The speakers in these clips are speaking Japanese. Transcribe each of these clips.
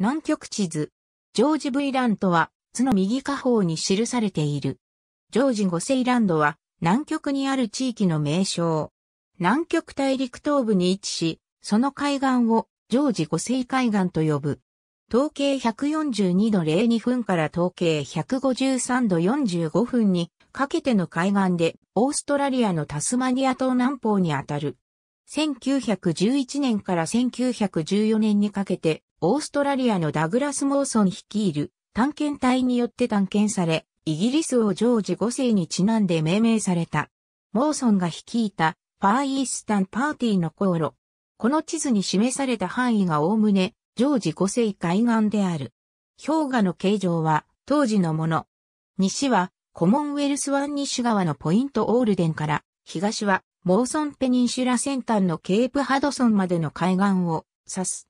南極地図。ジョージ V ランドは、図の右下方に記されている。ジョージゴセイ・ランドは、南極にある地域の名称。南極大陸東部に位置し、その海岸を、ジョージゴセイ海岸と呼ぶ。統計142度02分から統計153度45分にかけての海岸で、オーストラリアのタスマニア島南方にあたる。1911年から1914年にかけて、オーストラリアのダグラス・モーソン率いる探検隊によって探検され、イギリス王ジョージ5世にちなんで命名された。モーソンが率いたファーイースタンパーティーの航路。この地図に示された範囲がおおむね、ジョージ5世海岸である。氷河の形状は当時のもの。西はコモンウェルス湾西側のポイントオールデンから、東はモーソンペニンシュラ先端のケープハドソンまでの海岸を指す。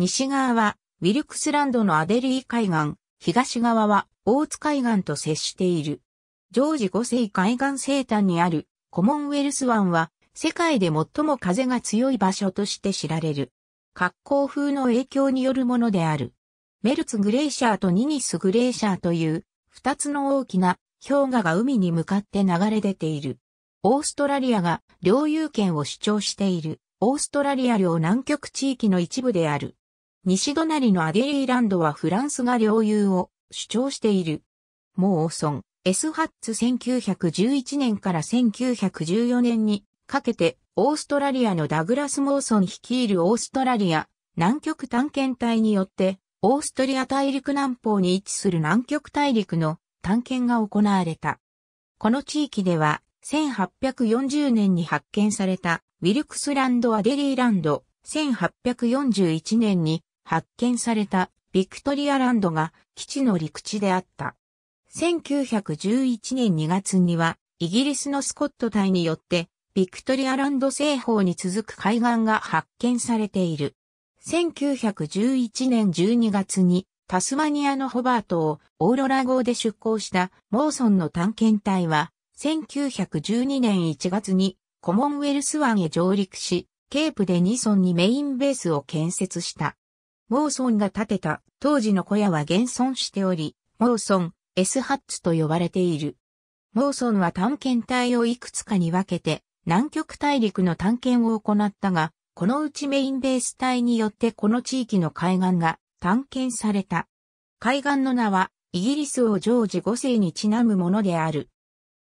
西側はウィルクスランドのアデリー海岸、東側は大津海岸と接している。ジョージ5世海岸西端にあるコモンウェルス湾は世界で最も風が強い場所として知られる。格好風の影響によるものである。メルツグレーシャーとニニスグレーシャーという二つの大きな氷河が海に向かって流れ出ている。オーストラリアが領有権を主張しているオーストラリア領南極地域の一部である。西隣のアディーランドはフランスが領有を主張している。モーソン、S ハッツ1911年から1914年にかけてオーストラリアのダグラス・モーソン率いるオーストラリア南極探検隊によってオーストリア大陸南方に位置する南極大陸の探検が行われた。この地域では1840年に発見されたウィルクスランド・アデリーランド、1841年に発見されたビクトリアランドが基地の陸地であった。1911年2月には、イギリスのスコット隊によって、ビクトリアランド西方に続く海岸が発見されている。1911年12月に、タスマニアのホバートをオーロラ号で出港したモーソンの探検隊は、1912年1月にコモンウェルス湾へ上陸し、ケープでニソンにメインベースを建設した。モーソンが建てた当時の小屋は現存しており、モーソン、S ハッツと呼ばれている。モーソンは探検隊をいくつかに分けて、南極大陸の探検を行ったが、このうちメインベース隊によってこの地域の海岸が探検された。海岸の名は、イギリス王ジョージ5世にちなむものである。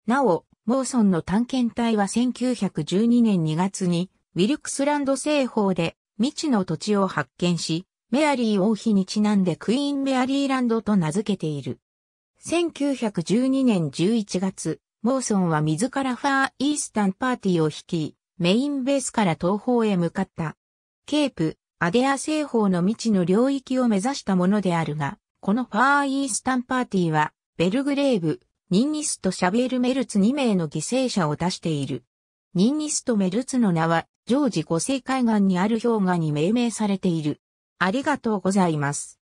なお、モーソンの探検隊は1912年2月に、ウィルクスランド製法で未知の土地を発見し、メアリー王妃にちなんでクイーンメアリーランドと名付けている。1912年11月、モーソンは自らファーイースタンパーティーを率い、メインベースから東方へ向かった。ケープ、アデア西方の未知の領域を目指したものであるが、このファーイースタンパーティーは、ベルグレーブ、ニンニスとシャベル・メルツ2名の犠牲者を出している。ニンニスとメルツの名は、ジョージ五世海岸にある氷河に命名されている。ありがとうございます。